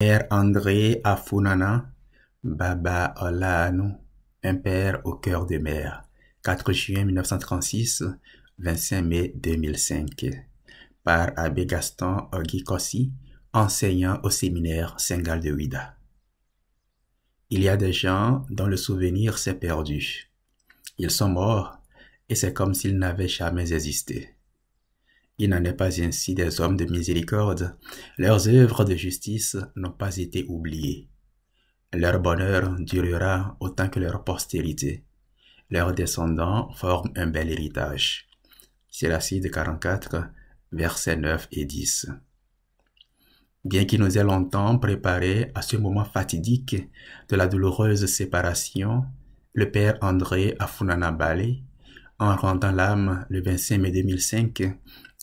Père André Afunana Olano, Un père au cœur de mer. 4 juin 1936, 25 mai 2005. Par Abbé Gaston orgikosi enseignant au séminaire Saint-Gal de Ouida. Il y a des gens dont le souvenir s'est perdu. Ils sont morts et c'est comme s'ils n'avaient jamais existé. Il n'en est pas ainsi des hommes de miséricorde. Leurs œuvres de justice n'ont pas été oubliées. Leur bonheur durera autant que leur postérité. Leurs descendants forment un bel héritage. de 44, versets 9 et 10. Bien qu'il nous ait longtemps préparé à ce moment fatidique de la douloureuse séparation, le père André Afunanabale, en rendant l'âme le 25 mai 2005,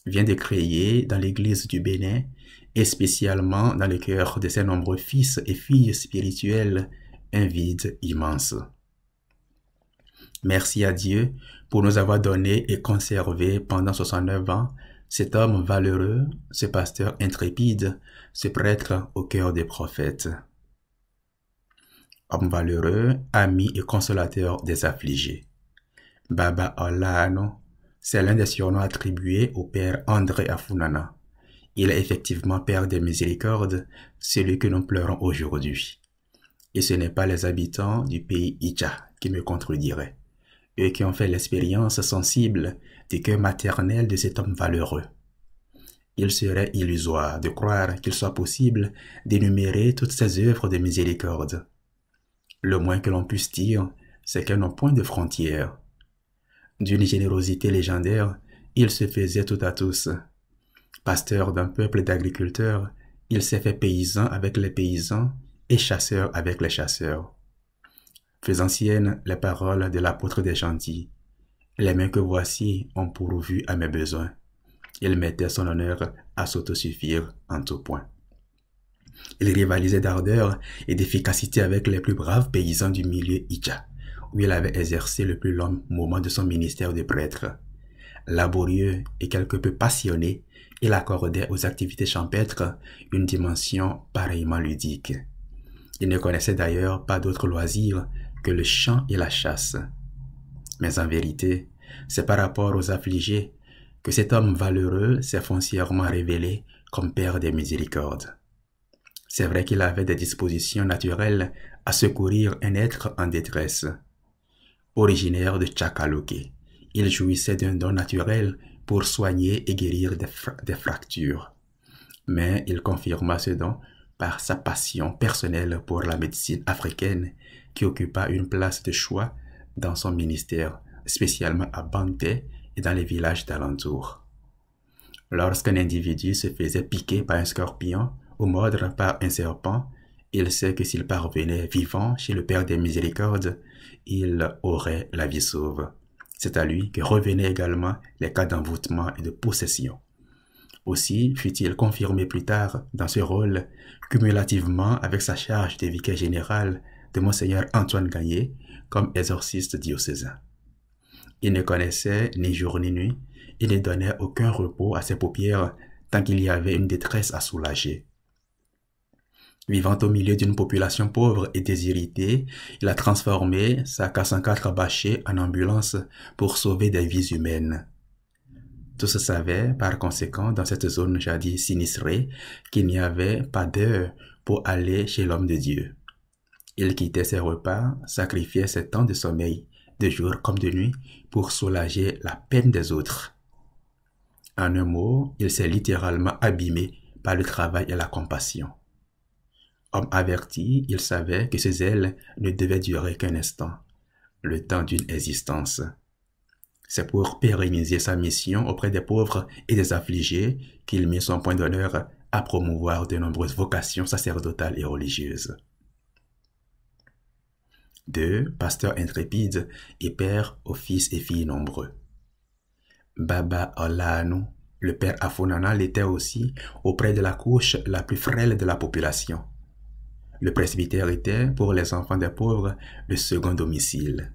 vient de créer dans l'Église du Bénin et spécialement dans le cœur de ses nombreux fils et filles spirituels un vide immense. Merci à Dieu pour nous avoir donné et conservé pendant 69 ans cet homme valeureux, ce pasteur intrépide, ce prêtre au cœur des prophètes. Homme valeureux, ami et consolateur des affligés. Baba Olano, c'est l'un des surnoms attribués au père André Afunana. Il est effectivement père des Miséricorde, celui que nous pleurons aujourd'hui. Et ce n'est pas les habitants du pays Icha qui me contrediraient, eux qui ont fait l'expérience sensible du cœur maternel de cet homme valeureux. Il serait illusoire de croire qu'il soit possible d'énumérer toutes ces œuvres de miséricorde. Le moins que l'on puisse dire, c'est qu'elles n'ont point de frontières, d'une générosité légendaire, il se faisait tout à tous. Pasteur d'un peuple d'agriculteurs, il s'est fait paysan avec les paysans et chasseur avec les chasseurs. Faisant sienne les paroles de l'apôtre des gentils, les mains que voici ont pourvu à mes besoins. Il mettait son honneur à s'autosuffire en tout point. Il rivalisait d'ardeur et d'efficacité avec les plus braves paysans du milieu Ija où il avait exercé le plus long moment de son ministère de prêtre. Laborieux et quelque peu passionné, il accordait aux activités champêtres une dimension pareillement ludique. Il ne connaissait d'ailleurs pas d'autres loisirs que le chant et la chasse. Mais en vérité, c'est par rapport aux affligés que cet homme valeureux s'est foncièrement révélé comme Père des miséricordes. C'est vrai qu'il avait des dispositions naturelles à secourir un être en détresse, originaire de Chakaloke. Il jouissait d'un don naturel pour soigner et guérir des, fractures. Mais il confirma ce don par sa passion personnelle pour la médecine africaine qui occupa une place de choix dans son ministère, spécialement à Bangté et dans les villages d'alentour. Lorsqu'un individu se faisait piquer par un scorpion ou mordre par un serpent, il sait que s'il parvenait vivant chez le Père des Miséricordes, il aurait la vie sauve. C'est à lui que revenaient également les cas d'envoûtement et de possession. Aussi fut-il confirmé plus tard dans ce rôle, cumulativement avec sa charge de vicaire général de Monseigneur Antoine Gagné comme exorciste diocésain. Il ne connaissait ni jour ni nuit, il ne donnait aucun repos à ses paupières tant qu'il y avait une détresse à soulager. Vivant au milieu d'une population pauvre et désirée, il a transformé sa 404 bâchée en ambulance pour sauver des vies humaines. Tout se savait, par conséquent, dans cette zone jadis sinistrée, qu'il n'y avait pas d'heure pour aller chez l'homme de Dieu. Il quittait ses repas, sacrifiait ses temps de sommeil, de jour comme de nuit, pour soulager la peine des autres. En un mot, il s'est littéralement abîmé par le travail et la compassion. Homme averti, il savait que ses ailes ne devaient durer qu'un instant, le temps d'une existence. C'est pour pérenniser sa mission auprès des pauvres et des affligés qu'il mit son point d'honneur à promouvoir de nombreuses vocations sacerdotales et religieuses. 2. Pasteur intrépide et père aux fils et filles nombreux. Baba Olano, le père Afonana l'était aussi auprès de la couche la plus frêle de la population. Le presbytère était, pour les enfants des pauvres, le second domicile.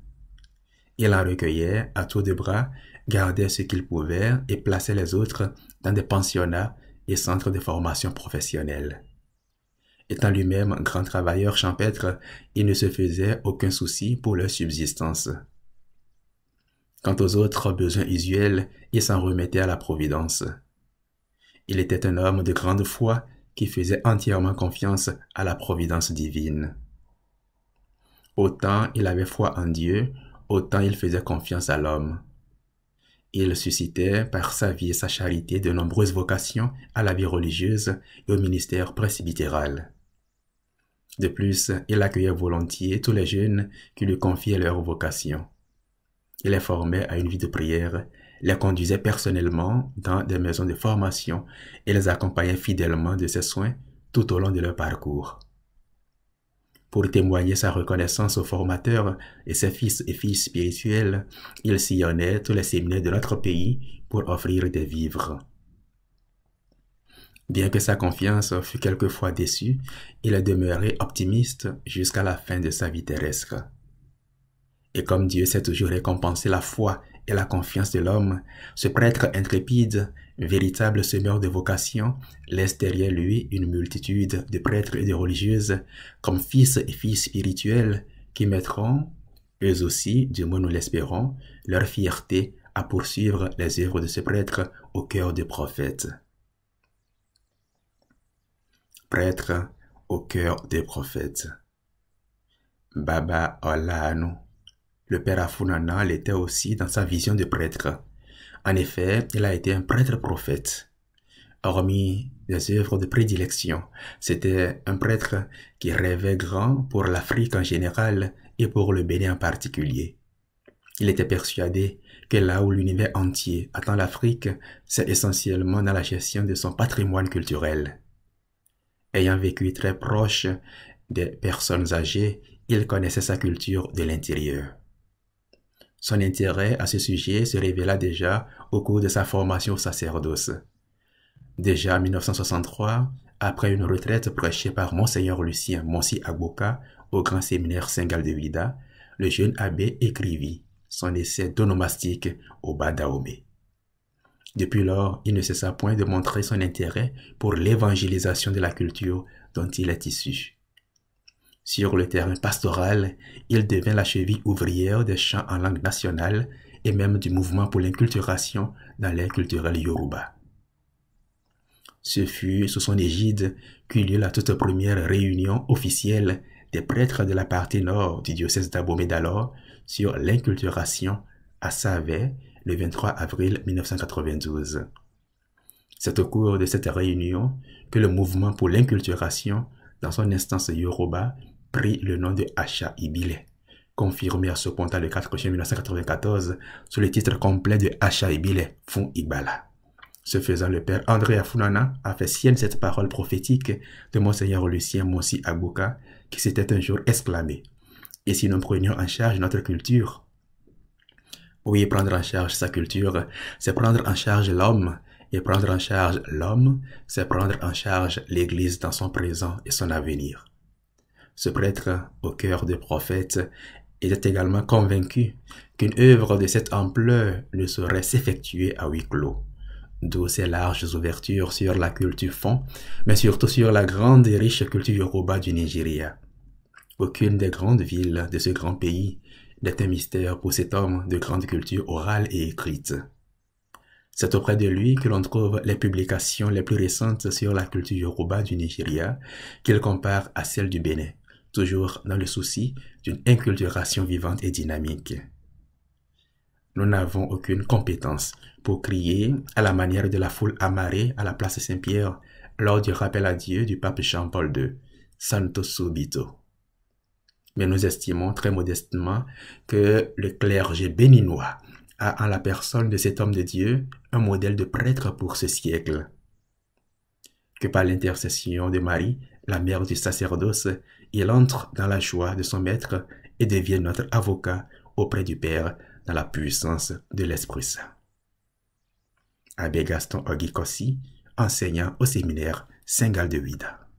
Il en recueillait à tour de bras, gardait ce qu'il pouvait et plaçait les autres dans des pensionnats et centres de formation professionnelle. Étant lui-même grand travailleur champêtre, il ne se faisait aucun souci pour leur subsistance. Quant aux autres besoins usuels, il s'en remettait à la Providence. Il était un homme de grande foi faisait entièrement confiance à la providence divine. Autant il avait foi en Dieu, autant il faisait confiance à l'homme. Il suscitait par sa vie et sa charité de nombreuses vocations à la vie religieuse et au ministère presbytéral. De plus, il accueillait volontiers tous les jeunes qui lui confiaient leur vocation. Il les formait à une vie de prière les conduisait personnellement dans des maisons de formation et les accompagnait fidèlement de ses soins tout au long de leur parcours. Pour témoigner sa reconnaissance aux formateurs et ses fils et filles spirituels, il sillonnait tous les séminaires de notre pays pour offrir des vivres. Bien que sa confiance fût quelquefois déçue, il demeurait demeuré optimiste jusqu'à la fin de sa vie terrestre. Et comme Dieu s'est toujours récompenser la foi la confiance de l'homme, ce prêtre intrépide, véritable semeur de vocation, laisse derrière lui une multitude de prêtres et de religieuses, comme fils et filles spirituels, qui mettront, eux aussi, du moins nous l'espérons, leur fierté à poursuivre les œuvres de ce prêtre au cœur des prophètes. Prêtre au cœur des prophètes. Baba nous le père Afunana l'était aussi dans sa vision de prêtre. En effet, il a été un prêtre-prophète. Hormis des œuvres de prédilection, c'était un prêtre qui rêvait grand pour l'Afrique en général et pour le Bénin en particulier. Il était persuadé que là où l'univers entier attend l'Afrique, c'est essentiellement dans la gestion de son patrimoine culturel. Ayant vécu très proche des personnes âgées, il connaissait sa culture de l'intérieur. Son intérêt à ce sujet se révéla déjà au cours de sa formation au sacerdoce. Déjà en 1963, après une retraite prêchée par Monseigneur Lucien Monsi Agboka au grand séminaire Saint-Gal de Vida, le jeune abbé écrivit son essai d'onomastique au Badaomé. Depuis lors, il ne cessa point de montrer son intérêt pour l'évangélisation de la culture dont il est issu. Sur le terrain pastoral, il devint la cheville ouvrière des chants en langue nationale et même du mouvement pour l'inculturation dans l'ère culturelle yoruba. Ce fut sous son égide qu'eut lieu la toute première réunion officielle des prêtres de la partie nord du diocèse d'Abomey sur l'inculturation à Savé le 23 avril 1992. C'est au cours de cette réunion que le mouvement pour l'inculturation, dans son instance Yoruba, pris le nom de Asha Ibile, confirmé à ce compte le 4 juin 1994 sous le titre complet de Asha Ibile, Fun Ibala. Ce faisant, le père André Afunana a fait sienne cette parole prophétique de Monseigneur Lucien Monsi Abouka, qui s'était un jour exclamé Et si nous prenions en charge notre culture Oui, prendre en charge sa culture, c'est prendre en charge l'homme, et prendre en charge l'homme, c'est prendre en charge l'Église dans son présent et son avenir. Ce prêtre, au cœur des prophètes, était également convaincu qu'une œuvre de cette ampleur ne saurait s'effectuer à huis clos. D'où ses larges ouvertures sur la culture fond, mais surtout sur la grande et riche culture yoruba du Nigeria. Aucune des grandes villes de ce grand pays n'est un mystère pour cet homme de grande culture orale et écrite. C'est auprès de lui que l'on trouve les publications les plus récentes sur la culture yoruba du Nigeria qu'il compare à celle du Bénin toujours dans le souci d'une inculturation vivante et dynamique. Nous n'avons aucune compétence pour crier à la manière de la foule amarrée à la place Saint-Pierre lors du rappel à Dieu du pape Jean-Paul II, Santo Subito. Mais nous estimons très modestement que le clergé béninois a en la personne de cet homme de Dieu un modèle de prêtre pour ce siècle. Que par l'intercession de Marie, la mère du sacerdoce, il entre dans la joie de son maître et devient notre avocat auprès du Père dans la puissance de l'Esprit Saint. Abbé Gaston Ogikossi, enseignant au séminaire Saint-Gal de